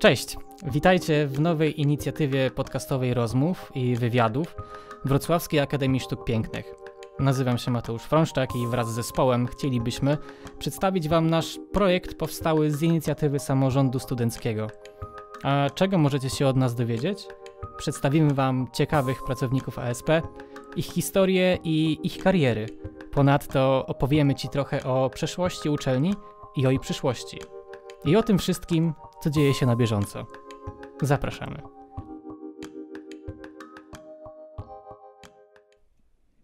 Cześć, witajcie w nowej inicjatywie podcastowej rozmów i wywiadów Wrocławskiej Akademii Sztuk Pięknych. Nazywam się Mateusz Frąszczak i wraz z zespołem chcielibyśmy przedstawić Wam nasz projekt powstały z inicjatywy samorządu studenckiego. A czego możecie się od nas dowiedzieć? Przedstawimy Wam ciekawych pracowników ASP, ich historię i ich kariery. Ponadto opowiemy Ci trochę o przeszłości uczelni i o jej przyszłości. I o tym wszystkim co dzieje się na bieżąco. Zapraszamy.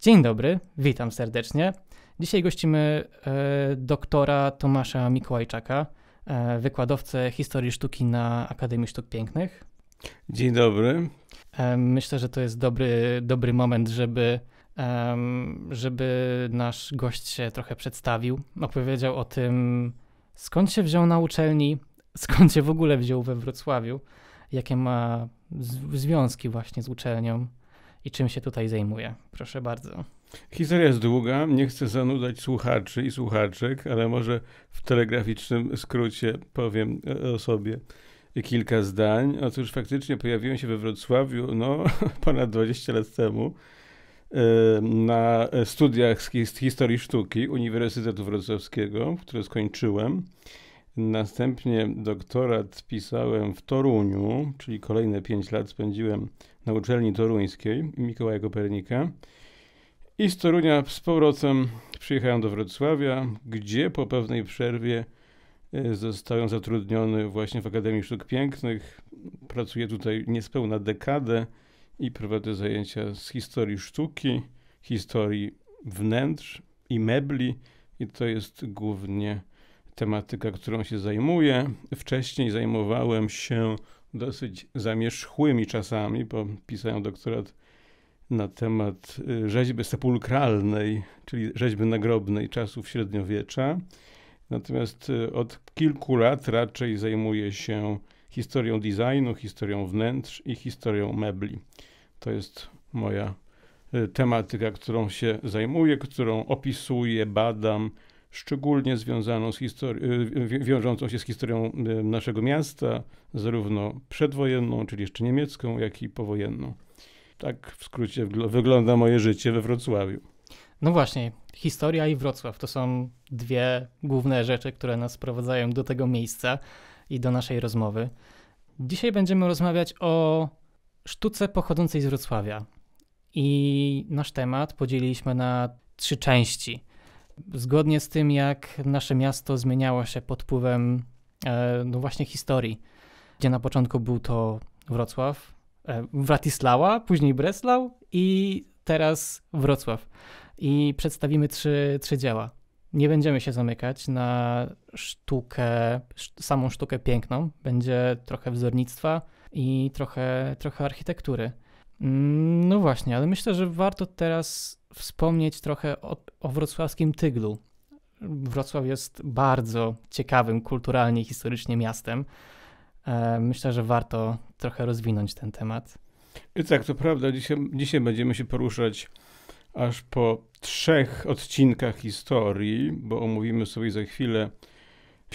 Dzień dobry, witam serdecznie. Dzisiaj gościmy e, doktora Tomasza Mikołajczaka, e, wykładowcę historii sztuki na Akademii Sztuk Pięknych. Dzień dobry. E, myślę, że to jest dobry, dobry moment, żeby, żeby nasz gość się trochę przedstawił, opowiedział o tym, skąd się wziął na uczelni, skąd się w ogóle wziął we Wrocławiu, jakie ma związki właśnie z uczelnią i czym się tutaj zajmuje. Proszę bardzo. Historia jest długa, nie chcę zanudzać słuchaczy i słuchaczek, ale może w telegraficznym skrócie powiem e, o sobie kilka zdań. Otóż faktycznie pojawiłem się we Wrocławiu no, ponad 20 lat temu e, na studiach z historii sztuki Uniwersytetu Wrocławskiego, które skończyłem. Następnie doktorat pisałem w Toruniu, czyli kolejne 5 lat spędziłem na uczelni toruńskiej Mikołaja Kopernika. I z Torunia z powrotem przyjechałem do Wrocławia, gdzie po pewnej przerwie e, zostałem zatrudniony właśnie w Akademii Sztuk Pięknych. Pracuję tutaj niespełna dekadę i prowadzę zajęcia z historii sztuki, historii wnętrz i mebli i to jest głównie tematyka, którą się zajmuję. Wcześniej zajmowałem się dosyć zamierzchłymi czasami, bo pisałem doktorat na temat y, rzeźby sepulkralnej, czyli rzeźby nagrobnej czasów średniowiecza. Natomiast y, od kilku lat raczej zajmuję się historią designu, historią wnętrz i historią mebli. To jest moja y, tematyka, którą się zajmuję, którą opisuję, badam, szczególnie związaną z y, wiążącą się z historią y, naszego miasta, zarówno przedwojenną, czyli jeszcze niemiecką, jak i powojenną. Tak w skrócie wygląda moje życie we Wrocławiu. No właśnie, historia i Wrocław to są dwie główne rzeczy, które nas sprowadzają do tego miejsca i do naszej rozmowy. Dzisiaj będziemy rozmawiać o sztuce pochodzącej z Wrocławia. I nasz temat podzieliliśmy na trzy części zgodnie z tym, jak nasze miasto zmieniało się pod wpływem e, no właśnie historii, gdzie na początku był to Wrocław, e, Wratislała, później Breslau i teraz Wrocław. I przedstawimy trzy, trzy dzieła. Nie będziemy się zamykać na sztukę, samą sztukę piękną. Będzie trochę wzornictwa i trochę, trochę architektury. Mm, no właśnie, ale myślę, że warto teraz wspomnieć trochę o, o wrocławskim Tyglu. Wrocław jest bardzo ciekawym kulturalnie i historycznie miastem. E, myślę, że warto trochę rozwinąć ten temat. I tak, to prawda. Dzisiaj, dzisiaj będziemy się poruszać aż po trzech odcinkach historii, bo omówimy sobie za chwilę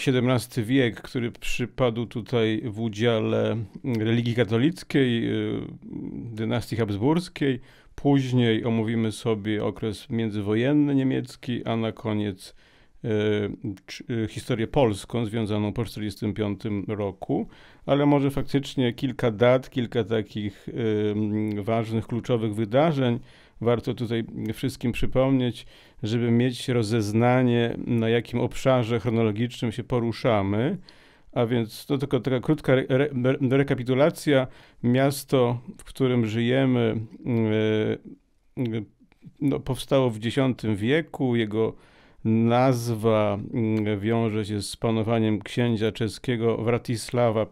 XVII wiek, który przypadł tutaj w udziale religii katolickiej, y, dynastii habsburskiej, Później omówimy sobie okres międzywojenny niemiecki, a na koniec e, e, historię polską związaną po 1945 roku, ale może faktycznie kilka dat, kilka takich e, ważnych, kluczowych wydarzeń warto tutaj wszystkim przypomnieć, żeby mieć rozeznanie, na jakim obszarze chronologicznym się poruszamy. A więc to tylko taka krótka re, re, rekapitulacja. Miasto, w którym żyjemy, e, e, no, powstało w X wieku. Jego nazwa e, wiąże się z panowaniem księcia czeskiego Wratisława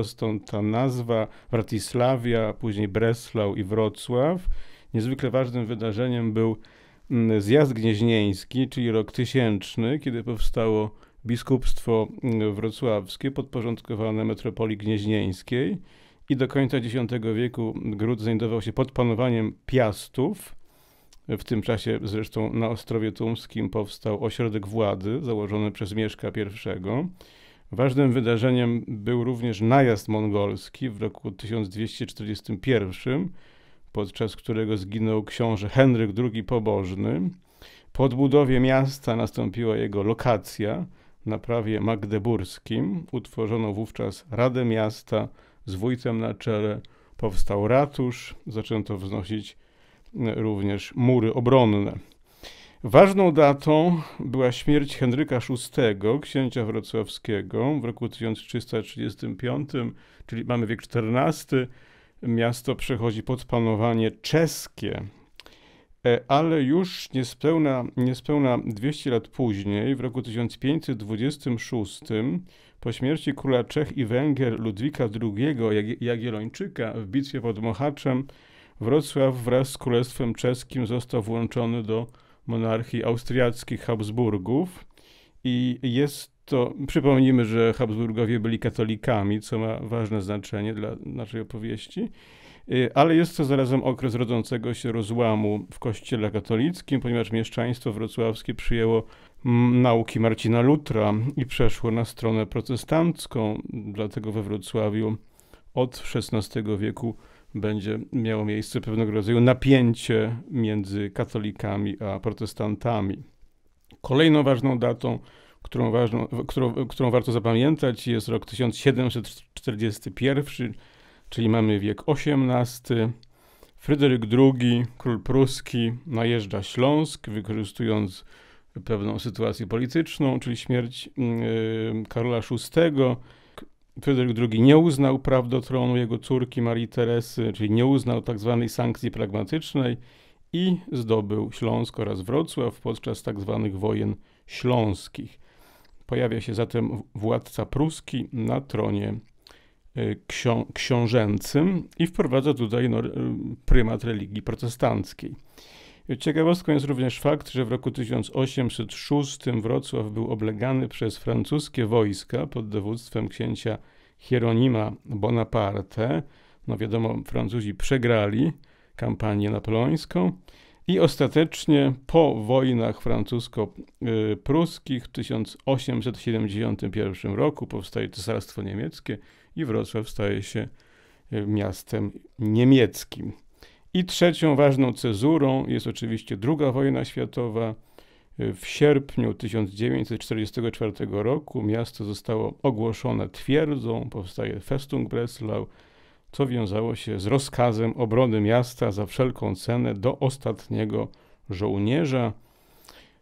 I, stąd ta nazwa Wratisławia, później Breslau i Wrocław. Niezwykle ważnym wydarzeniem był mm, zjazd gnieźnieński, czyli rok tysięczny, kiedy powstało biskupstwo mm, wrocławskie podporządkowane metropolii gnieźnieńskiej i do końca X wieku gród znajdował się pod panowaniem Piastów. W tym czasie zresztą na Ostrowie Tumskim powstał ośrodek władzy założony przez Mieszka I. Ważnym wydarzeniem był również najazd mongolski w roku 1241, podczas którego zginął książę Henryk II Pobożny. Po odbudowie miasta nastąpiła jego lokacja, na prawie magdeburskim. Utworzono wówczas Radę Miasta z wójtem na czele. Powstał ratusz, zaczęto wznosić e, również mury obronne. Ważną datą była śmierć Henryka VI, księcia wrocławskiego w roku 1335, czyli mamy wiek XIV. Miasto przechodzi pod panowanie czeskie, E, ale już niespełna, niespełna 200 lat później, w roku 1526, po śmierci króla Czech i Węgier Ludwika II Jagiellończyka w bitwie pod Mohaczem, Wrocław wraz z Królestwem Czeskim został włączony do monarchii austriackich Habsburgów i jest to, przypomnijmy, że Habsburgowie byli katolikami, co ma ważne znaczenie dla naszej opowieści. Y, ale jest to zarazem okres rodzącego się rozłamu w Kościele katolickim, ponieważ mieszczaństwo wrocławskie przyjęło nauki Marcina Lutra i przeszło na stronę protestancką, dlatego we Wrocławiu od XVI wieku będzie miało miejsce pewnego rodzaju napięcie między katolikami a protestantami. Kolejną ważną datą, którą, ważną, którą, którą warto zapamiętać, jest rok 1741 czyli mamy wiek XVIII. Fryderyk II, król pruski, najeżdża Śląsk, wykorzystując pewną sytuację polityczną, czyli śmierć mm, y, Karola VI. Fryderyk II nie uznał praw do tronu jego córki Marii Teresy, czyli nie uznał tzw. Tak sankcji pragmatycznej i zdobył Śląsk oraz Wrocław podczas tzw. Tak wojen śląskich. Pojawia się zatem władca pruski na tronie E, ksią książęcym i wprowadza tutaj no, e, prymat religii protestanckiej. Ciekawostką jest również fakt, że w roku 1806 Wrocław był oblegany przez francuskie wojska pod dowództwem księcia Hieronima Bonaparte. No wiadomo, Francuzi przegrali kampanię napoleońską i ostatecznie po wojnach francusko-pruskich w 1871 roku powstaje Cesarstwo Niemieckie, i Wrocław staje się e, miastem niemieckim. I trzecią ważną cezurą jest oczywiście II wojna światowa. E, w sierpniu 1944 roku miasto zostało ogłoszone twierdzą, powstaje Festung Breslau, co wiązało się z rozkazem obrony miasta za wszelką cenę do ostatniego żołnierza.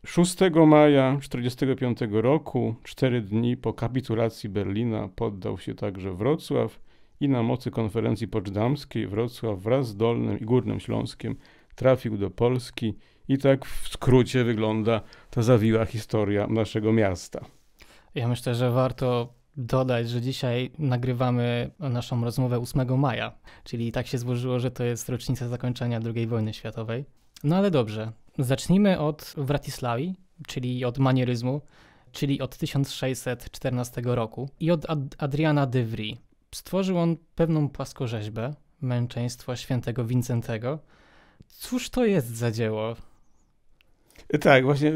6 maja 1945 roku, cztery dni po kapitulacji Berlina, poddał się także Wrocław i na mocy konferencji poczdamskiej Wrocław wraz z Dolnym i Górnym Śląskiem trafił do Polski i tak w skrócie wygląda ta zawiła historia naszego miasta. Ja myślę, że warto dodać, że dzisiaj nagrywamy naszą rozmowę 8 maja, czyli tak się złożyło, że to jest rocznica zakończenia II wojny światowej. No ale dobrze, zacznijmy od Wratislawi, czyli od manieryzmu, czyli od 1614 roku i od Ad Adriana Dywri. Stworzył on pewną płaskorzeźbę męczeństwa świętego Wincentego. Cóż to jest za dzieło? Tak, właśnie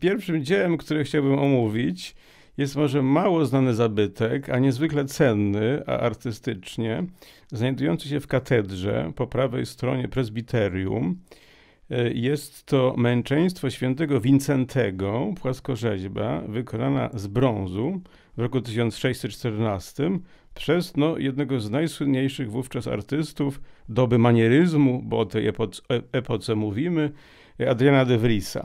pierwszym dziełem, które chciałbym omówić, jest może mało znany zabytek, a niezwykle cenny, a artystycznie, znajdujący się w katedrze po prawej stronie prezbiterium E, jest to męczeństwo świętego Wincentego, płaskorzeźba, wykonana z brązu w roku 1614 przez no, jednego z najsłynniejszych wówczas artystów doby manieryzmu, bo o tej epoce, epoce mówimy, e, Adriana de Vriesa.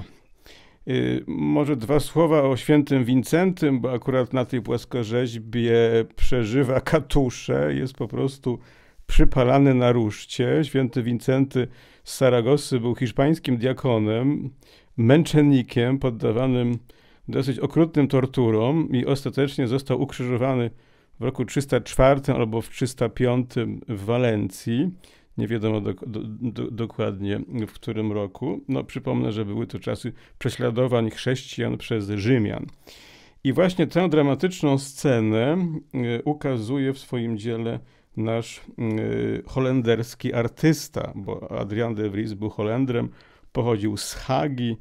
E, może dwa słowa o świętym Wincentym, bo akurat na tej płaskorzeźbie przeżywa katusze, jest po prostu przypalany na ruszcie. Święty Wincenty z Saragosy był hiszpańskim diakonem, męczennikiem poddawanym dosyć okrutnym torturom i ostatecznie został ukrzyżowany w roku 304 albo w 305 w Walencji. Nie wiadomo do, do, do, dokładnie w którym roku. No, przypomnę, że były to czasy prześladowań chrześcijan przez Rzymian. I właśnie tę dramatyczną scenę y, ukazuje w swoim dziele nasz y, holenderski artysta, bo Adrian de Vries był Holendrem, pochodził z Hagi,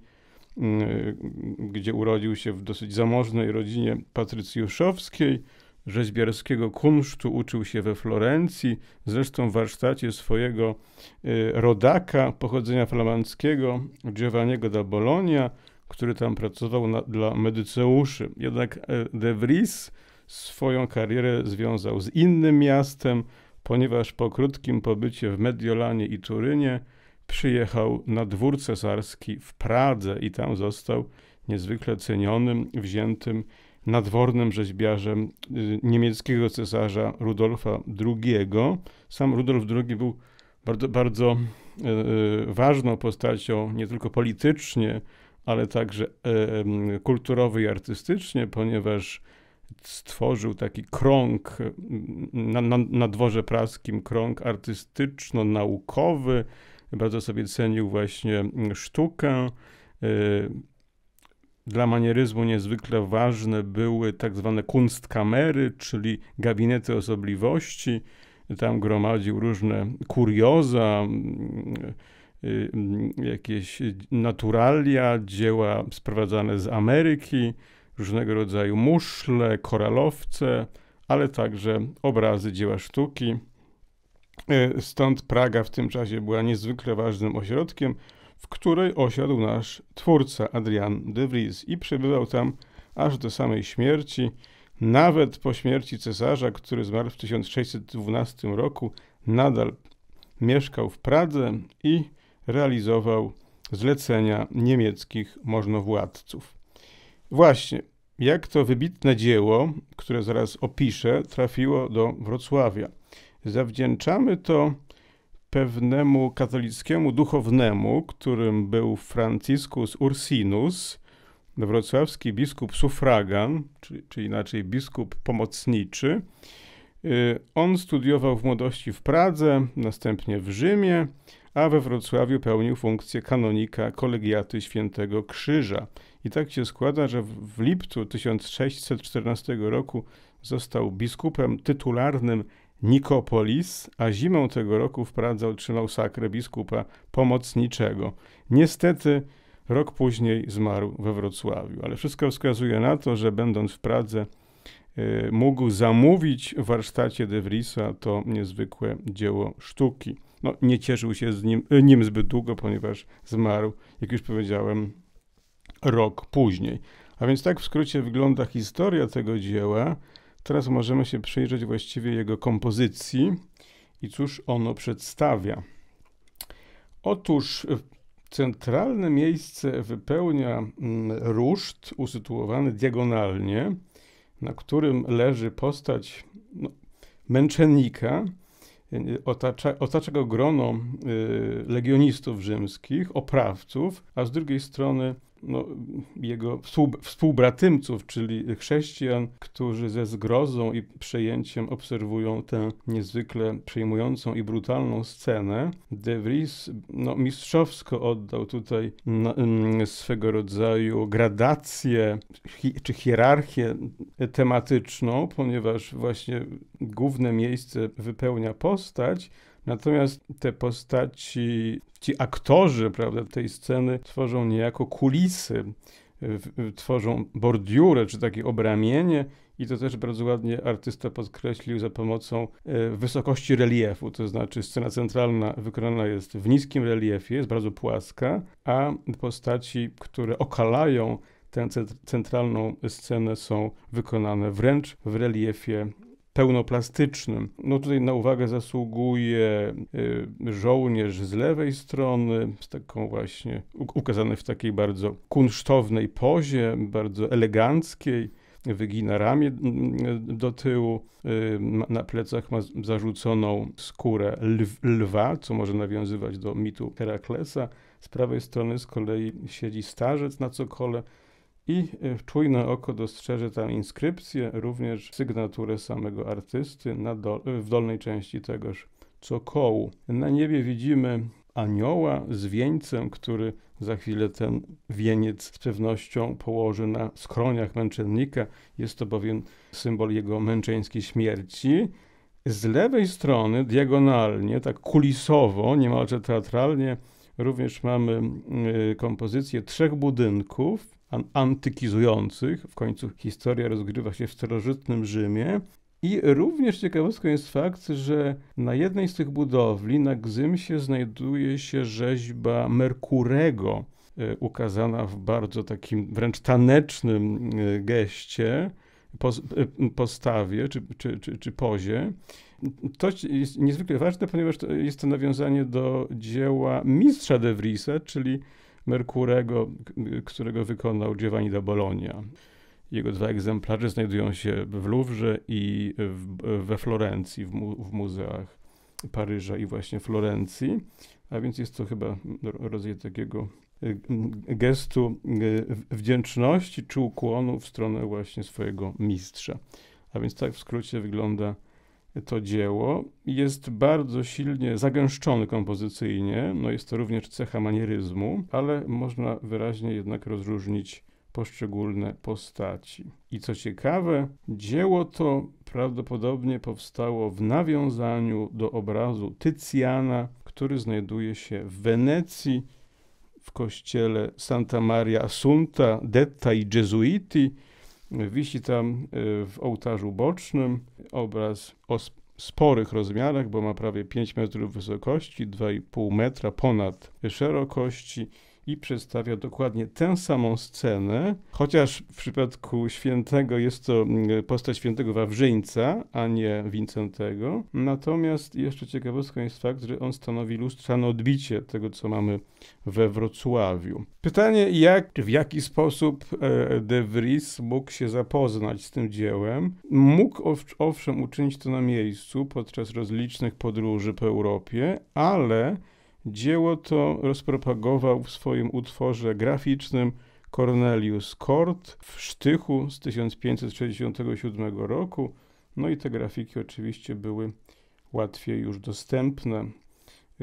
y, gdzie urodził się w dosyć zamożnej rodzinie patrycjuszowskiej, rzeźbiarskiego kunsztu uczył się we Florencji, zresztą w warsztacie swojego y, rodaka pochodzenia flamandzkiego, Giovanniego da Bologna, który tam pracował na, dla medyceuszy. Jednak De Vries Swoją karierę związał z innym miastem, ponieważ po krótkim pobycie w Mediolanie i Turynie przyjechał na dwór cesarski w Pradze i tam został niezwykle cenionym, wziętym nadwornym rzeźbiarzem y, niemieckiego cesarza Rudolfa II. Sam Rudolf II był bardzo, bardzo y, y, ważną postacią nie tylko politycznie, ale także kulturowo i artystycznie, ponieważ stworzył taki krąg na, na, na dworze praskim, krąg artystyczno-naukowy. Bardzo sobie cenił właśnie sztukę. Y, dla manieryzmu niezwykle ważne były tak zwane kunstkamery, czyli gabinety osobliwości. Tam gromadził różne kurioza, y, y, jakieś naturalia, dzieła sprowadzane z Ameryki różnego rodzaju muszle, koralowce, ale także obrazy, dzieła sztuki. E, stąd Praga w tym czasie była niezwykle ważnym ośrodkiem, w której osiadł nasz twórca Adrian de Vries i przebywał tam aż do samej śmierci. Nawet po śmierci cesarza, który zmarł w 1612 roku, nadal mieszkał w Pradze i realizował zlecenia niemieckich możnowładców. Właśnie, jak to wybitne dzieło, które zaraz opiszę, trafiło do Wrocławia. Zawdzięczamy to pewnemu katolickiemu duchownemu, którym był Franciscus Ursinus, wrocławski biskup sufragan, czyli czy inaczej biskup pomocniczy. Y, on studiował w młodości w Pradze, następnie w Rzymie, a we Wrocławiu pełnił funkcję kanonika kolegiaty Świętego Krzyża i tak się składa, że w lipcu 1614 roku został biskupem tytularnym Nikopolis, a zimą tego roku w Pradze otrzymał sakrę biskupa pomocniczego. Niestety rok później zmarł we Wrocławiu, ale wszystko wskazuje na to, że będąc w Pradze y, mógł zamówić w warsztacie De Vriesa to niezwykłe dzieło sztuki. No, nie cieszył się z nim, y, nim zbyt długo, ponieważ zmarł, jak już powiedziałem, rok później. A więc tak w skrócie wygląda historia tego dzieła. Teraz możemy się przyjrzeć właściwie jego kompozycji i cóż ono przedstawia. Otóż e, centralne miejsce wypełnia mm, ruszt usytuowany diagonalnie, na którym leży postać no, męczennika, e, otacza, otacza go grono y, legionistów rzymskich, oprawców, a z drugiej strony no, jego współbratymców, czyli chrześcijan, którzy ze zgrozą i przejęciem obserwują tę niezwykle przejmującą i brutalną scenę. De Vries no, mistrzowsko oddał tutaj mm, swego rodzaju gradację hi czy hierarchię tematyczną, ponieważ właśnie główne miejsce wypełnia postać, Natomiast te postaci, ci aktorzy prawda, tej sceny tworzą niejako kulisy, tworzą bordiurę czy takie obramienie. I to też bardzo ładnie artysta podkreślił za pomocą e, wysokości reliefu, to znaczy scena centralna wykonana jest w niskim reliefie, jest bardzo płaska, a postaci, które okalają tę centralną scenę są wykonane wręcz w reliefie pełnoplastycznym. No tutaj na uwagę zasługuje y, żołnierz z lewej strony, z taką właśnie, ukazany w takiej bardzo kunsztownej pozie, bardzo eleganckiej wygina ramię mm, mm, do tyłu, y, na plecach ma zarzuconą skórę lwa, co może nawiązywać do mitu Heraklesa. Z prawej strony z kolei siedzi starzec na cokole, i e, czujne oko dostrzeże tam inskrypcję, również sygnaturę samego artysty dol e, w dolnej części tegoż cokołu. Na niebie widzimy anioła z wieńcem, który za chwilę ten wieniec z pewnością położy na skroniach męczennika. Jest to bowiem symbol jego męczeńskiej śmierci. Z lewej strony, diagonalnie, tak kulisowo, niemalże teatralnie, również mamy mm, e, kompozycję trzech budynków, antykizujących. W końcu historia rozgrywa się w starożytnym Rzymie. I również ciekawostką jest fakt, że na jednej z tych budowli na Gzymsie znajduje się rzeźba Merkurego, e, ukazana w bardzo takim wręcz tanecznym e, geście, e, postawie czy, czy, czy, czy pozie. To jest niezwykle ważne, ponieważ to jest to nawiązanie do dzieła mistrza De Vriesa, czyli Merkurego, którego wykonał Giovanni da Bologna. Jego dwa egzemplarze znajdują się w Louvre i w, we Florencji, w, mu, w muzeach Paryża i właśnie Florencji. A więc jest to chyba rodzaj takiego y, y, gestu y, wdzięczności czy ukłonu w stronę właśnie swojego mistrza. A więc tak w skrócie wygląda to dzieło. Jest bardzo silnie zagęszczony kompozycyjnie, no jest to również cecha manieryzmu, ale można wyraźnie jednak rozróżnić poszczególne postaci. I co ciekawe, dzieło to prawdopodobnie powstało w nawiązaniu do obrazu Tycjana, który znajduje się w Wenecji w kościele Santa Maria Assunta, Detta i Gesuiti, Wisi tam y, w ołtarzu bocznym obraz o sporych rozmiarach, bo ma prawie 5 metrów wysokości, 2,5 metra ponad szerokości i przedstawia dokładnie tę samą scenę, chociaż w przypadku świętego jest to mm, postać świętego Wawrzyńca, a nie Wincentego. Natomiast jeszcze ciekawostką jest fakt, że on stanowi lustrzane odbicie tego, co mamy we Wrocławiu. Pytanie, jak, w jaki sposób e, De Vries mógł się zapoznać z tym dziełem? Mógł owszem uczynić to na miejscu podczas rozlicznych podróży po Europie, ale Dzieło to rozpropagował w swoim utworze graficznym Cornelius Kort w Sztychu z 1567 roku. No i te grafiki oczywiście były łatwiej już dostępne,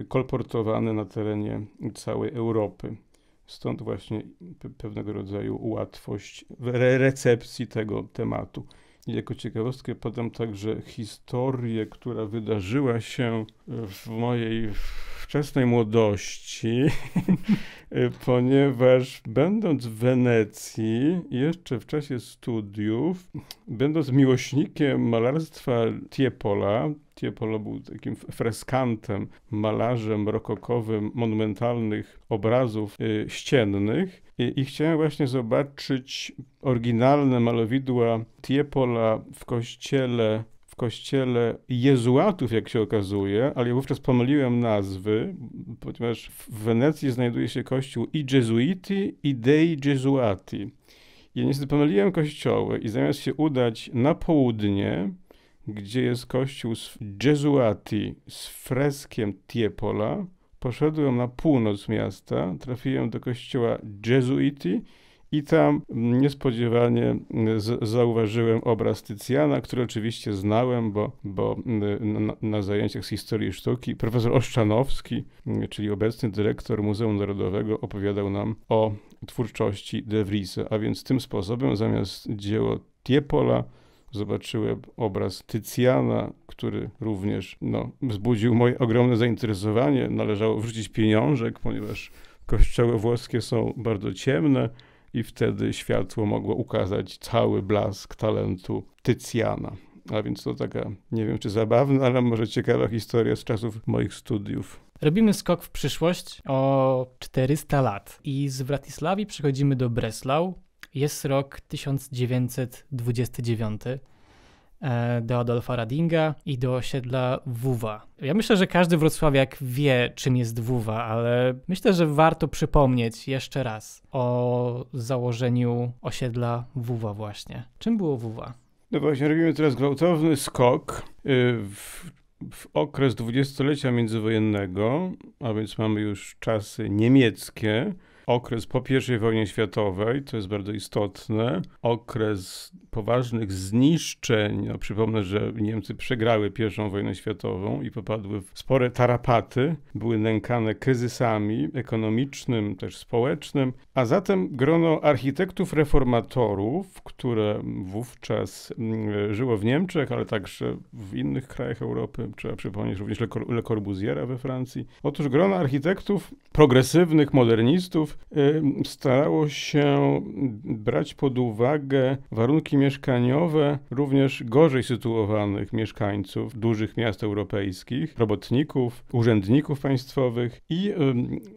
kolportowane na terenie całej Europy. Stąd właśnie pewnego rodzaju łatwość re recepcji tego tematu. I jako ciekawostkę podam także historię, która wydarzyła się w mojej wczesnej młodości, ponieważ będąc w Wenecji, jeszcze w czasie studiów, będąc miłośnikiem malarstwa Tiepola, Tiepolo był takim freskantem, malarzem rokokowym monumentalnych obrazów y, ściennych I, i, chciałem właśnie zobaczyć oryginalne malowidła Tiepola w kościele kościele jezuatów, jak się okazuje, ale ja wówczas pomyliłem nazwy, ponieważ w Wenecji znajduje się kościół i jezuiti, i dei jezuati. Ja niestety pomyliłem kościoły i zamiast się udać na południe, gdzie jest kościół jezuati z freskiem Tiepola, poszedłem na północ miasta, trafiłem do kościoła jezuiti, i tam niespodziewanie mm, z, zauważyłem obraz Tycjana, który oczywiście znałem, bo, bo mm, na, na zajęciach z historii sztuki profesor Oszczanowski, mm, czyli obecny dyrektor Muzeum Narodowego, opowiadał nam o twórczości De Vriesa, a więc tym sposobem zamiast dzieło Tiepola zobaczyłem obraz Tycjana, który również no, wzbudził moje ogromne zainteresowanie. Należało wrzucić pieniążek, ponieważ kościoły włoskie są bardzo ciemne i wtedy światło mogło ukazać cały blask talentu Tycjana. A więc to taka, nie wiem czy zabawna, ale może ciekawa historia z czasów moich studiów. Robimy skok w przyszłość o 400 lat i z Wratislawi przechodzimy do Breslau. Jest rok 1929. E, do Adolfa Radinga i do osiedla Wuwa. Ja myślę, że każdy wrocławiak wie, czym jest Wuwa, ale myślę, że warto przypomnieć jeszcze raz o założeniu osiedla Wuwa właśnie. Czym było Wuwa? No właśnie, robimy teraz gwałtowny skok y, w, w okres dwudziestolecia międzywojennego, a więc mamy już czasy niemieckie, okres po I wojnie światowej, to jest bardzo istotne, okres poważnych zniszczeń. No, przypomnę, że Niemcy przegrały I wojnę światową i popadły w spore tarapaty, były nękane kryzysami ekonomicznym, też społecznym, a zatem grono architektów reformatorów, które wówczas mm, żyło w Niemczech, ale także w innych krajach Europy, trzeba przypomnieć również Le Corbusiera we Francji. Otóż grono architektów progresywnych, modernistów, Y, starało się brać pod uwagę warunki mieszkaniowe również gorzej sytuowanych mieszkańców dużych miast europejskich, robotników, urzędników państwowych i y,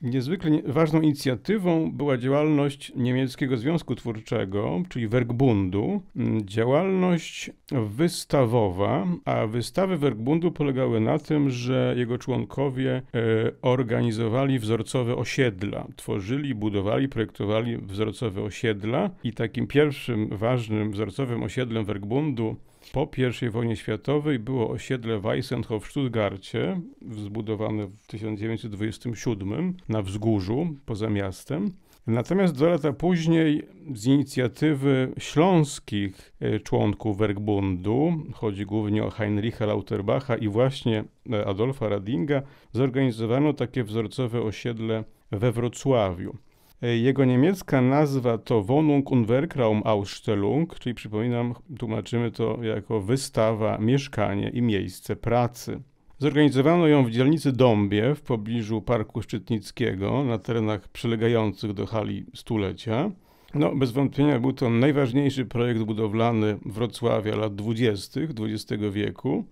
niezwykle ważną inicjatywą była działalność niemieckiego związku twórczego, czyli Werkbundu, mm, działalność wystawowa, a wystawy Werkbundu polegały na tym, że jego członkowie y, organizowali wzorcowe osiedla, tworzyli tworzyli, budowali, projektowali wzorcowe osiedla i takim pierwszym ważnym wzorcowym osiedlem Werkbundu po I wojnie światowej było osiedle Weissenhof w Stuttgarcie, zbudowane w 1927 na wzgórzu poza miastem. Natomiast dwa lata później z inicjatywy śląskich e, członków Werkbundu, chodzi głównie o Heinricha Lauterbacha i właśnie e, Adolfa Radinga, zorganizowano takie wzorcowe osiedle we Wrocławiu. Jego niemiecka nazwa to Wohnung und Ausstellung, czyli przypominam, tłumaczymy to jako wystawa, mieszkanie i miejsce pracy. Zorganizowano ją w dzielnicy Dąbie w pobliżu Parku Szczytnickiego na terenach przylegających do hali stulecia. No, bez wątpienia był to najważniejszy projekt budowlany Wrocławia lat 20. XX wieku.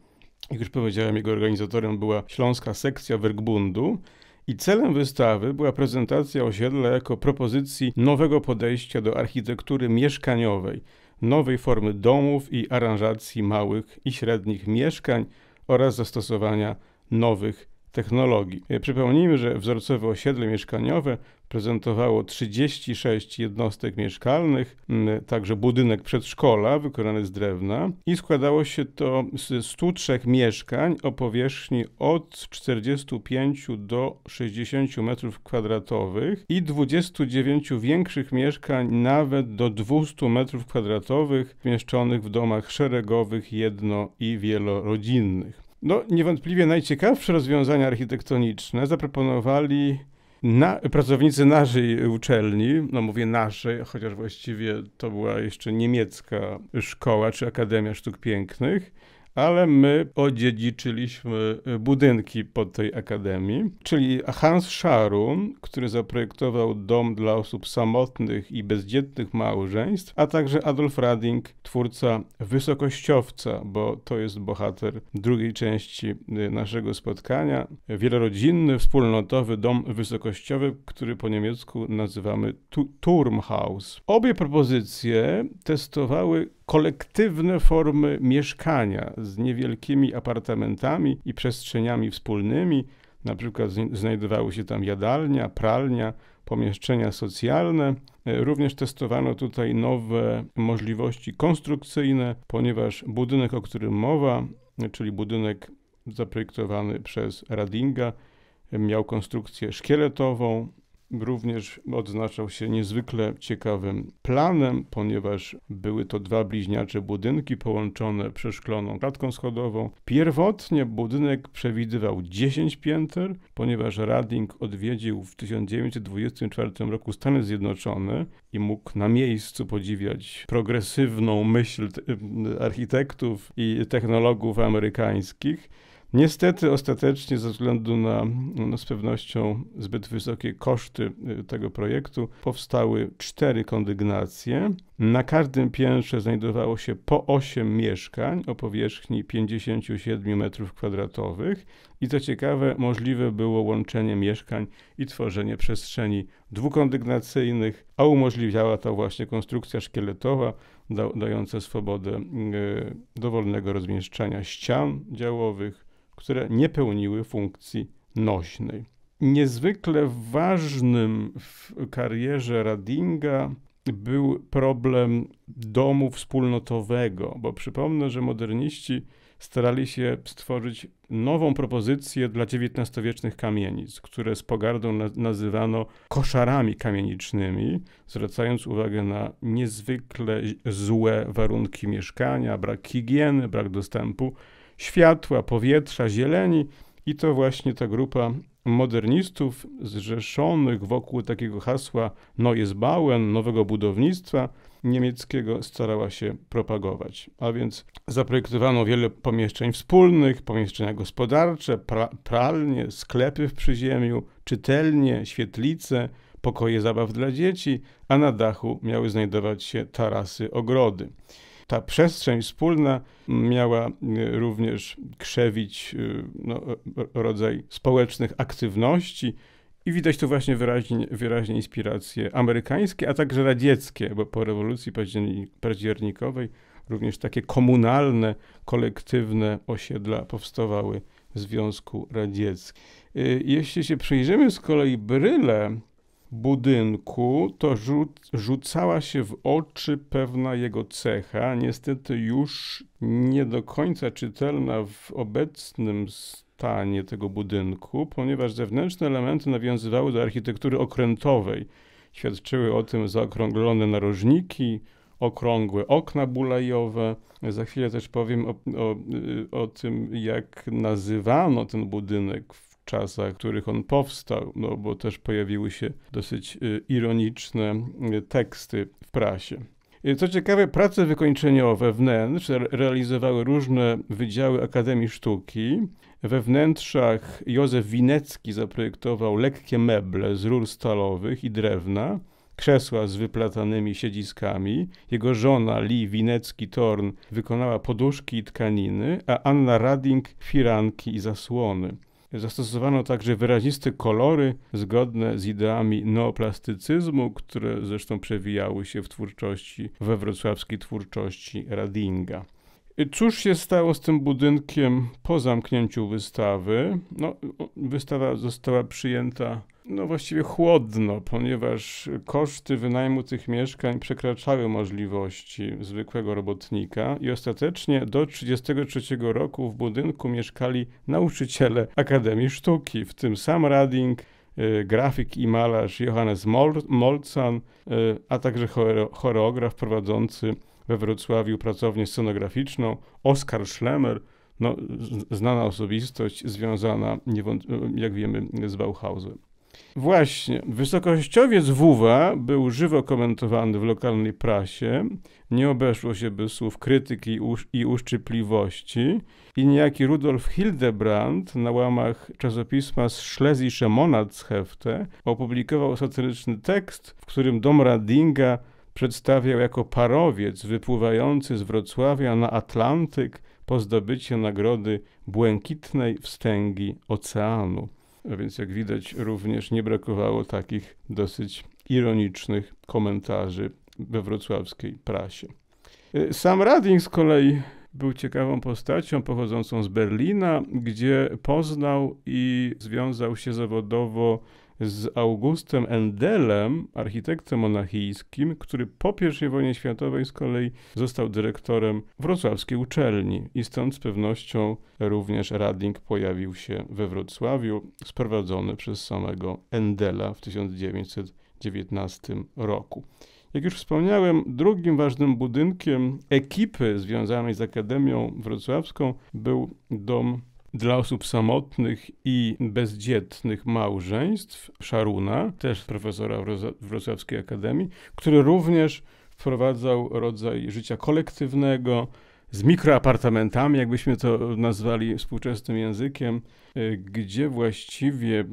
Jak już powiedziałem, jego organizatorem była Śląska Sekcja Werkbundu. I celem wystawy była prezentacja osiedla jako propozycji nowego podejścia do architektury mieszkaniowej, nowej formy domów i aranżacji małych i średnich mieszkań oraz zastosowania nowych technologii. E, przypomnijmy, że wzorcowe osiedle mieszkaniowe prezentowało 36 jednostek mieszkalnych, także budynek przedszkola wykonany z drewna i składało się to z 103 mieszkań o powierzchni od 45 do 60 m2 i 29 większych mieszkań nawet do 200 m2 mieszczonych w domach szeregowych, jedno i wielorodzinnych. No, niewątpliwie najciekawsze rozwiązania architektoniczne zaproponowali na, pracownicy naszej uczelni, no mówię naszej, chociaż właściwie to była jeszcze niemiecka szkoła czy Akademia Sztuk Pięknych, ale my odziedziczyliśmy y, budynki pod tej akademii, czyli Hans Scharun, który zaprojektował dom dla osób samotnych i bezdzietnych małżeństw, a także Adolf Rading, twórca Wysokościowca, bo to jest bohater drugiej części y, naszego spotkania. Wielorodzinny, wspólnotowy dom wysokościowy, który po niemiecku nazywamy tu Turmhaus. Obie propozycje testowały kolektywne formy mieszkania z niewielkimi apartamentami i przestrzeniami wspólnymi, na przykład znajdowały się tam jadalnia, pralnia, pomieszczenia socjalne. E, również testowano tutaj nowe możliwości konstrukcyjne, ponieważ budynek, o którym mowa, e, czyli budynek zaprojektowany przez Radinga, e, miał konstrukcję szkieletową, również odznaczał się niezwykle ciekawym planem, ponieważ były to dwa bliźniacze budynki połączone przeszkloną klatką schodową. Pierwotnie budynek przewidywał 10 pięter, ponieważ Radding odwiedził w 1924 roku Stany Zjednoczone i mógł na miejscu podziwiać progresywną myśl e, architektów i technologów amerykańskich. Niestety ostatecznie ze względu na no, z pewnością zbyt wysokie koszty y, tego projektu powstały cztery kondygnacje. Na każdym piętrze znajdowało się po 8 mieszkań o powierzchni 57 m2 i co ciekawe możliwe było łączenie mieszkań i tworzenie przestrzeni dwukondygnacyjnych, a umożliwiała to właśnie konstrukcja szkieletowa da, dająca swobodę y, dowolnego rozmieszczania ścian działowych, które nie pełniły funkcji nośnej. Niezwykle ważnym w karierze Radinga był problem domu wspólnotowego, bo przypomnę, że moderniści starali się stworzyć nową propozycję dla XIX-wiecznych kamienic, które z pogardą nazywano koszarami kamienicznymi, zwracając uwagę na niezwykle złe warunki mieszkania, brak higieny, brak dostępu światła, powietrza, zieleni. I to właśnie ta grupa modernistów zrzeszonych wokół takiego hasła Neues Bauen, nowego budownictwa niemieckiego starała się propagować. A więc zaprojektowano wiele pomieszczeń wspólnych, pomieszczenia gospodarcze, pra pralnie, sklepy w przyziemiu, czytelnie, świetlice, pokoje zabaw dla dzieci, a na dachu miały znajdować się tarasy, ogrody. Ta przestrzeń wspólna miała e, również krzewić e, no, e, rodzaj społecznych aktywności, i widać tu właśnie wyraźnie, wyraźnie inspiracje amerykańskie, a także radzieckie, bo po rewolucji październikowej również takie komunalne, kolektywne osiedla powstawały w Związku Radzieckim. Jeśli się przyjrzymy z kolei Bryle, budynku, to rzucała się w oczy pewna jego cecha, niestety już nie do końca czytelna w obecnym stanie tego budynku, ponieważ zewnętrzne elementy nawiązywały do architektury okrętowej. Świadczyły o tym zaokrąglone narożniki, okrągłe okna bulajowe. Za chwilę też powiem o, o, y, o tym, jak nazywano ten budynek czasach, w których on powstał, no bo też pojawiły się dosyć y, ironiczne y, teksty w prasie. Y, co ciekawe, prace wykończeniowe wnętrz realizowały różne wydziały Akademii Sztuki. We wnętrzach Józef Winecki zaprojektował lekkie meble z rur stalowych i drewna, krzesła z wyplatanymi siedziskami. Jego żona Li Winecki-Torn wykonała poduszki i tkaniny, a Anna Rading firanki i zasłony. Zastosowano także wyraziste kolory zgodne z ideami neoplastycyzmu, które zresztą przewijały się w twórczości, we wrocławskiej twórczości Radinga. Cóż się stało z tym budynkiem po zamknięciu wystawy? No, wystawa została przyjęta no właściwie chłodno, ponieważ koszty wynajmu tych mieszkań przekraczały możliwości zwykłego robotnika i ostatecznie do 1933 roku w budynku mieszkali nauczyciele Akademii Sztuki, w tym sam Rading, y, grafik i malarz Johannes Molzan, y, a także choreograf prowadzący we Wrocławiu pracownię scenograficzną Oskar Schlemmer, no, znana osobistość związana, jak wiemy, z Bauhausem. Właśnie. Wysokościowiec Wuwa był żywo komentowany w lokalnej prasie. Nie obeszło się bez słów krytyki i uszczypliwości. I niejaki Rudolf Hildebrand na łamach czasopisma z Szlezji Schemonatshefte opublikował satyryczny tekst, w którym dom Radinga przedstawiał jako parowiec wypływający z Wrocławia na Atlantyk po zdobycie nagrody błękitnej wstęgi oceanu. A więc jak widać również nie brakowało takich dosyć ironicznych komentarzy we wrocławskiej prasie. E, sam Rading z kolei był ciekawą postacią pochodzącą z Berlina, gdzie poznał i związał się zawodowo z Augustem Endelem, architektem monachijskim, który po I wojnie światowej z kolei został dyrektorem wrocławskiej uczelni i stąd z pewnością również Radling pojawił się we Wrocławiu, sprowadzony przez samego Endela w 1919 roku. Jak już wspomniałem, drugim ważnym budynkiem ekipy związanej z Akademią Wrocławską był dom dla osób samotnych i bezdzietnych małżeństw Szaruna, też profesora Wrocławskiej Akademii, który również wprowadzał rodzaj życia kolektywnego, z mikroapartamentami, jakbyśmy to nazwali współczesnym językiem, y, gdzie właściwie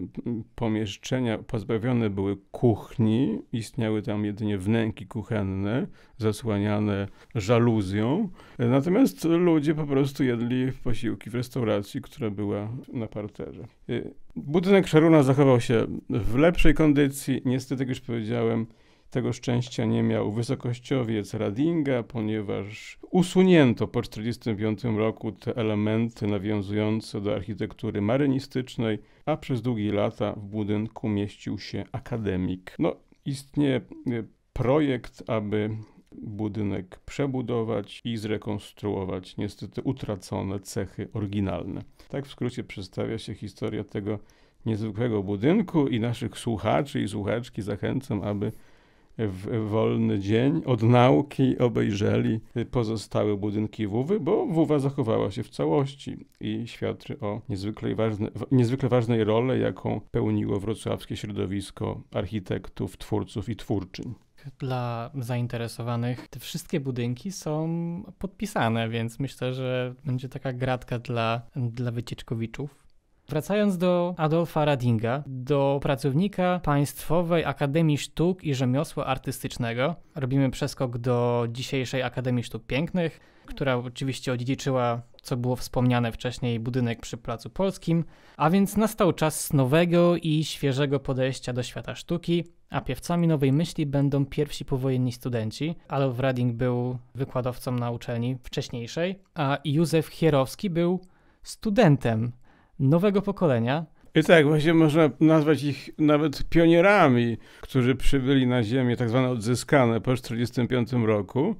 pomieszczenia pozbawione były kuchni, istniały tam jedynie wnęki kuchenne, zasłaniane żaluzją. Natomiast ludzie po prostu jedli posiłki w restauracji, która była na parterze. Y, budynek Szaruna zachował się w lepszej kondycji. Niestety, jak już powiedziałem, tego szczęścia nie miał wysokościowiec Radinga, ponieważ usunięto po 1945 roku te elementy nawiązujące do architektury marynistycznej, a przez długie lata w budynku mieścił się akademik. No, istnieje e, projekt, aby budynek przebudować i zrekonstruować niestety utracone cechy oryginalne. Tak w skrócie przedstawia się historia tego niezwykłego budynku i naszych słuchaczy i słuchaczki zachęcam, aby w wolny dzień od nauki obejrzeli pozostałe budynki Wówy, bo Wówa zachowała się w całości i świadczy o niezwykle, ważne, niezwykle ważnej roli, jaką pełniło wrocławskie środowisko architektów, twórców i twórczyń dla zainteresowanych. Te wszystkie budynki są podpisane, więc myślę, że będzie taka gratka dla, dla wycieczkowiczów. Wracając do Adolfa Radinga, do pracownika Państwowej Akademii Sztuk i Rzemiosła Artystycznego, robimy przeskok do dzisiejszej Akademii Sztuk Pięknych, która oczywiście odziedziczyła, co było wspomniane wcześniej, budynek przy Placu Polskim, a więc nastał czas nowego i świeżego podejścia do świata sztuki, a piewcami nowej myśli będą pierwsi powojenni studenci. Adolf Rading był wykładowcą na uczelni wcześniejszej, a Józef Hierowski był studentem nowego pokolenia. I tak, właśnie można nazwać ich nawet pionierami, którzy przybyli na ziemię tak zwane odzyskane po 1945 roku.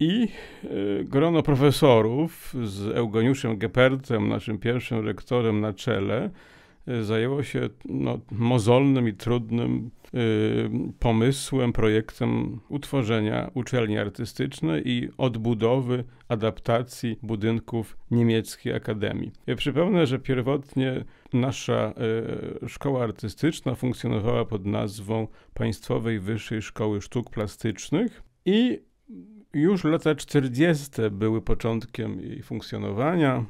I e, grono profesorów z Eugeniuszem Gepertem, naszym pierwszym rektorem na czele, e, zajęło się no, mozolnym i trudnym pomysłem, projektem utworzenia uczelni artystycznej i odbudowy, adaptacji budynków niemieckiej akademii. Ja przypomnę, że pierwotnie nasza y, szkoła artystyczna funkcjonowała pod nazwą Państwowej Wyższej Szkoły Sztuk Plastycznych i już lata 40. były początkiem jej funkcjonowania,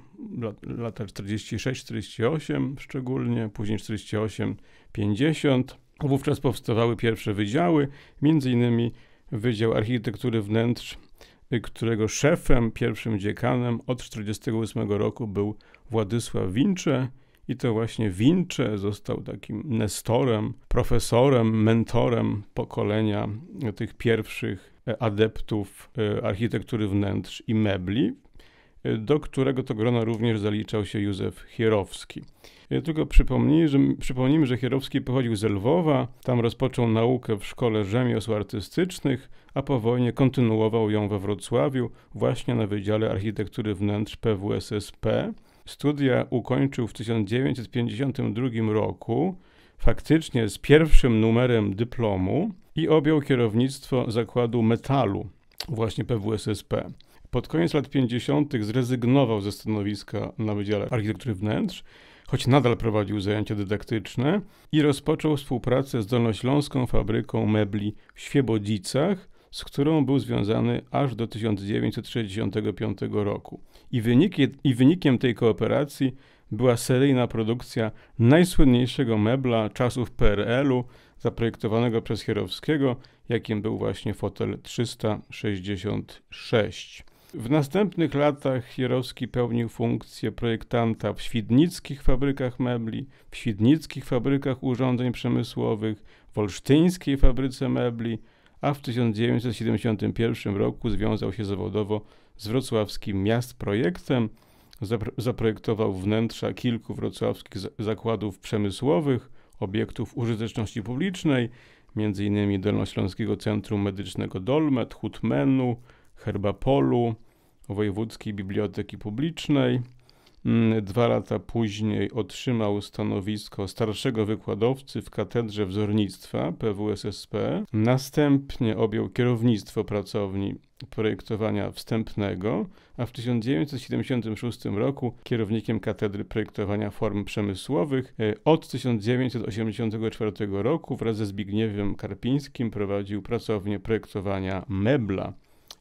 lata 46-48 szczególnie, później 48-50. Wówczas powstawały pierwsze wydziały, m.in. Wydział Architektury Wnętrz, y, którego szefem, pierwszym dziekanem od 1948 roku był Władysław Wincze. I to właśnie Wincze został takim nestorem, profesorem, mentorem pokolenia tych pierwszych y, adeptów y, architektury wnętrz i mebli do którego to grona również zaliczał się Józef Hierowski. Tylko przypomnij, że, przypomnijmy, że Hierowski pochodził z Lwowa, tam rozpoczął naukę w Szkole Rzemiosł Artystycznych, a po wojnie kontynuował ją we Wrocławiu, właśnie na Wydziale Architektury Wnętrz PWSSP. Studia ukończył w 1952 roku, faktycznie z pierwszym numerem dyplomu i objął kierownictwo Zakładu Metalu, właśnie PWSSP. Pod koniec lat 50. zrezygnował ze stanowiska na Wydziale Architektury Wnętrz, choć nadal prowadził zajęcia dydaktyczne i rozpoczął współpracę z Dolnośląską Fabryką Mebli w Świebodzicach, z którą był związany aż do 1965 roku. I, wyniki, I, wynikiem tej kooperacji była seryjna produkcja najsłynniejszego mebla czasów PRL-u, zaprojektowanego przez Hierowskiego, jakim był właśnie fotel 366. W następnych latach Jerowski pełnił funkcję projektanta w świdnickich fabrykach mebli, w świdnickich fabrykach urządzeń przemysłowych, w olsztyńskiej fabryce mebli, a w 1971 roku związał się zawodowo z wrocławskim miast projektem. Zaprojektował wnętrza kilku wrocławskich zakładów przemysłowych, obiektów użyteczności publicznej, m.in. Dolnośląskiego Centrum Medycznego Dolmet, Hutmenu, Herbapolu, Wojewódzkiej Biblioteki Publicznej. Mm, dwa lata później otrzymał stanowisko starszego wykładowcy w Katedrze Wzornictwa PWSSP. Następnie objął kierownictwo pracowni projektowania wstępnego, a w 1976 roku kierownikiem Katedry Projektowania Form Przemysłowych. E, od 1984 roku wraz ze Zbigniewem Karpińskim prowadził pracownię projektowania mebla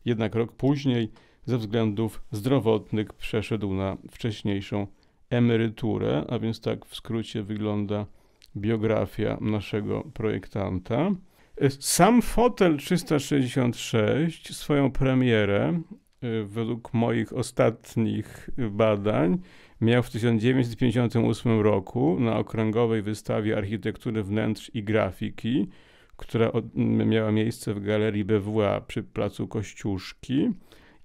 jednak rok później ze względów zdrowotnych przeszedł na wcześniejszą emeryturę, a więc tak w skrócie wygląda biografia naszego projektanta. Sam fotel 366 swoją premierę y, według moich ostatnich badań miał w 1958 roku na okręgowej wystawie architektury wnętrz i grafiki która miała miejsce w galerii BWA przy Placu Kościuszki.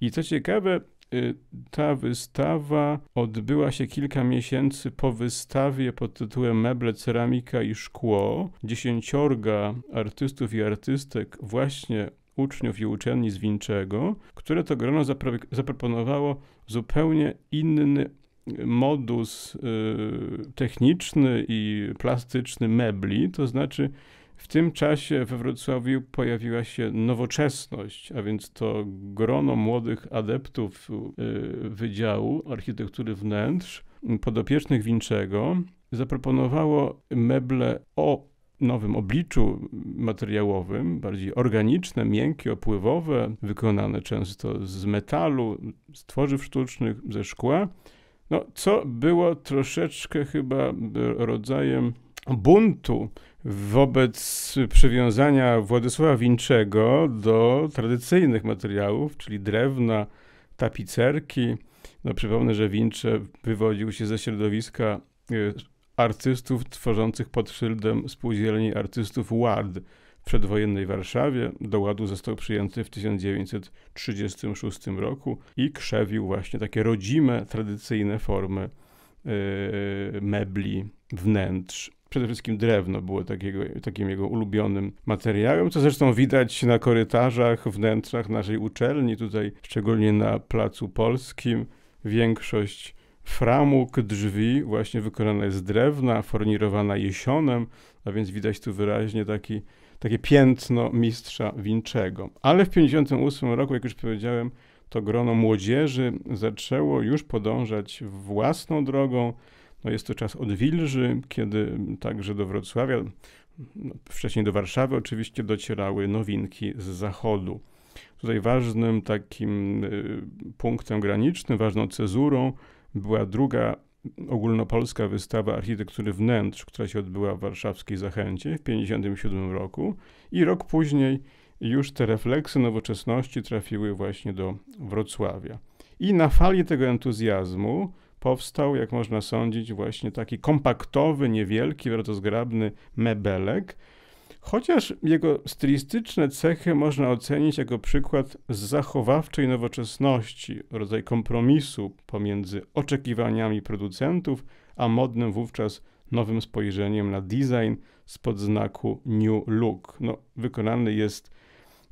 I co ciekawe, y, ta wystawa odbyła się kilka miesięcy po wystawie pod tytułem Meble, ceramika i szkło. Dziesięciorga artystów i artystek właśnie uczniów i uczennic z Winczego, które to grono zaproponowało zupełnie inny y, modus y, techniczny i plastyczny mebli, to znaczy w tym czasie we Wrocławiu pojawiła się nowoczesność, a więc to grono młodych adeptów y, Wydziału Architektury Wnętrz, podopiecznych Winczego, zaproponowało meble o nowym obliczu materiałowym, bardziej organiczne, miękkie, opływowe, wykonane często z metalu, z tworzyw sztucznych, ze szkła. No, co było troszeczkę chyba rodzajem buntu wobec przywiązania Władysława Winczego do tradycyjnych materiałów, czyli drewna, tapicerki. No, przypomnę, że Wincze wywodził się ze środowiska e, artystów tworzących pod szyldem Spółdzielni Artystów Ład w przedwojennej Warszawie. Do Ładu został przyjęty w 1936 roku i krzewił właśnie takie rodzime, tradycyjne formy e, mebli, wnętrz. Przede wszystkim drewno było takiego, takim jego ulubionym materiałem, co zresztą widać na korytarzach, wnętrzach naszej uczelni, tutaj szczególnie na Placu Polskim. Większość framuk drzwi właśnie wykonana jest z drewna, fornirowana jesionem, a więc widać tu wyraźnie taki, takie piętno mistrza Winczego. Ale w 1958 roku, jak już powiedziałem, to grono młodzieży zaczęło już podążać własną drogą, no jest to czas odwilży, kiedy także do Wrocławia, no, wcześniej do Warszawy oczywiście docierały nowinki z zachodu. Tutaj ważnym takim y, punktem granicznym, ważną cezurą była druga ogólnopolska wystawa architektury wnętrz, która się odbyła w warszawskiej Zachęcie w 1957 roku i rok później już te refleksy nowoczesności trafiły właśnie do Wrocławia. I na fali tego entuzjazmu powstał, jak można sądzić, właśnie taki kompaktowy, niewielki, bardzo zgrabny mebelek, chociaż jego stylistyczne cechy można ocenić jako przykład z zachowawczej nowoczesności, rodzaj kompromisu pomiędzy oczekiwaniami producentów, a modnym wówczas nowym spojrzeniem na design spod znaku New Look. No, wykonany jest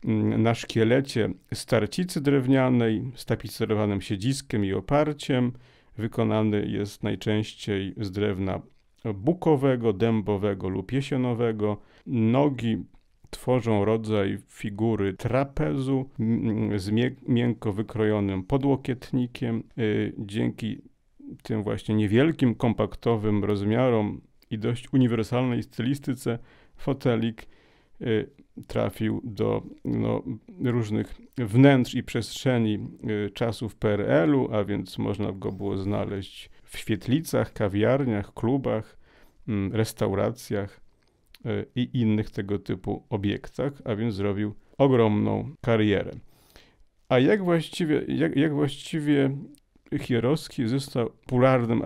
mm, na szkielecie starcicy drewnianej z tapicerowanym siedziskiem i oparciem, Wykonany jest najczęściej z drewna bukowego, dębowego lub jesionowego. Nogi tworzą rodzaj figury trapezu mm, z miękko wykrojonym podłokietnikiem. Y, dzięki tym właśnie niewielkim, kompaktowym rozmiarom i dość uniwersalnej stylistyce fotelik y, trafił do no, różnych wnętrz i przestrzeni y, czasów PRL-u, a więc można go było znaleźć w świetlicach, kawiarniach, klubach, mm, restauracjach y, i innych tego typu obiektach, a więc zrobił ogromną karierę. A jak właściwie, jak, jak właściwie Chierowski został popularnym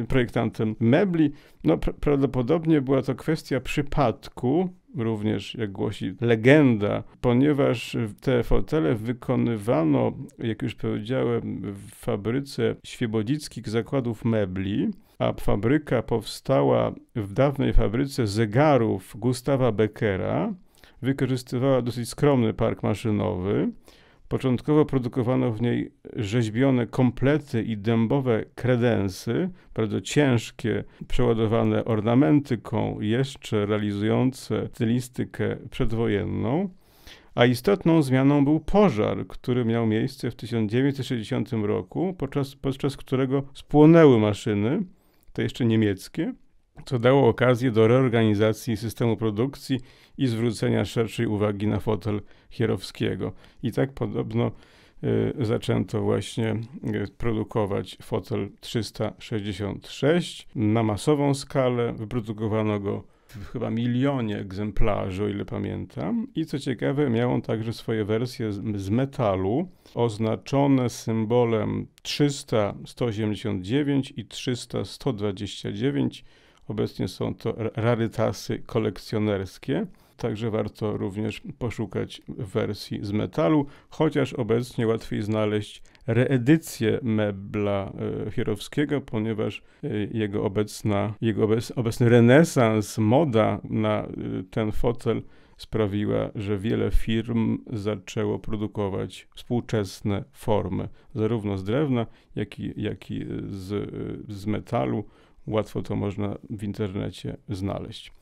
y, projektantem mebli? No, pr prawdopodobnie była to kwestia przypadku, również, jak głosi legenda, ponieważ te fotele wykonywano, jak już powiedziałem, w fabryce świebodzickich zakładów mebli, a fabryka powstała w dawnej fabryce zegarów Gustawa Beckera, wykorzystywała dosyć skromny park maszynowy, Początkowo produkowano w niej rzeźbione komplety i dębowe kredensy, bardzo ciężkie, przeładowane ornamentyką, jeszcze realizujące stylistykę przedwojenną. A istotną zmianą był pożar, który miał miejsce w 1960 roku, podczas, podczas którego spłonęły maszyny, te jeszcze niemieckie, co dało okazję do reorganizacji systemu produkcji i zwrócenia szerszej uwagi na fotel Hierowskiego. I tak podobno y, zaczęto właśnie y, produkować fotel 366 na masową skalę. Wyprodukowano go w chyba milionie egzemplarzy, o ile pamiętam. I co ciekawe, miał on także swoje wersje z, z metalu, oznaczone symbolem 300 189 i 300 129 Obecnie są to rarytasy kolekcjonerskie. Także warto również poszukać wersji z metalu, chociaż obecnie łatwiej znaleźć reedycję mebla e, Hierowskiego, ponieważ e, jego, obecna, jego obecny renesans, moda na e, ten fotel sprawiła, że wiele firm zaczęło produkować współczesne formy, zarówno z drewna, jak i, jak i z, z metalu Łatwo to można w internecie znaleźć.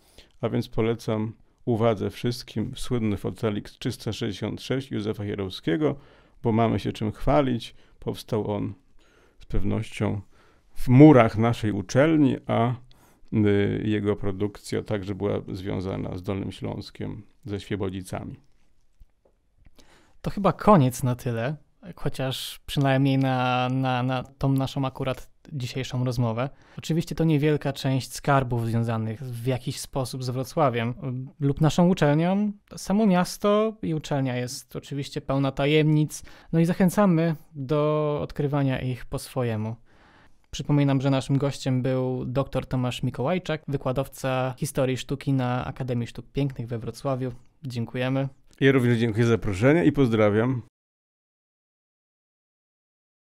A więc polecam uwadze wszystkim słynny fotelik 366 Józefa Hierowskiego, bo mamy się czym chwalić. Powstał on z pewnością w murach naszej uczelni, a y, jego produkcja także była związana z Dolnym Śląskiem, ze Świebodzicami. To chyba koniec na tyle, chociaż przynajmniej na, na, na tą naszą akurat dzisiejszą rozmowę. Oczywiście to niewielka część skarbów związanych w jakiś sposób z Wrocławiem lub naszą uczelnią. Samo miasto i uczelnia jest oczywiście pełna tajemnic, no i zachęcamy do odkrywania ich po swojemu. Przypominam, że naszym gościem był dr Tomasz Mikołajczak, wykładowca historii sztuki na Akademii Sztuk Pięknych we Wrocławiu. Dziękujemy. Ja również dziękuję za zaproszenie i pozdrawiam.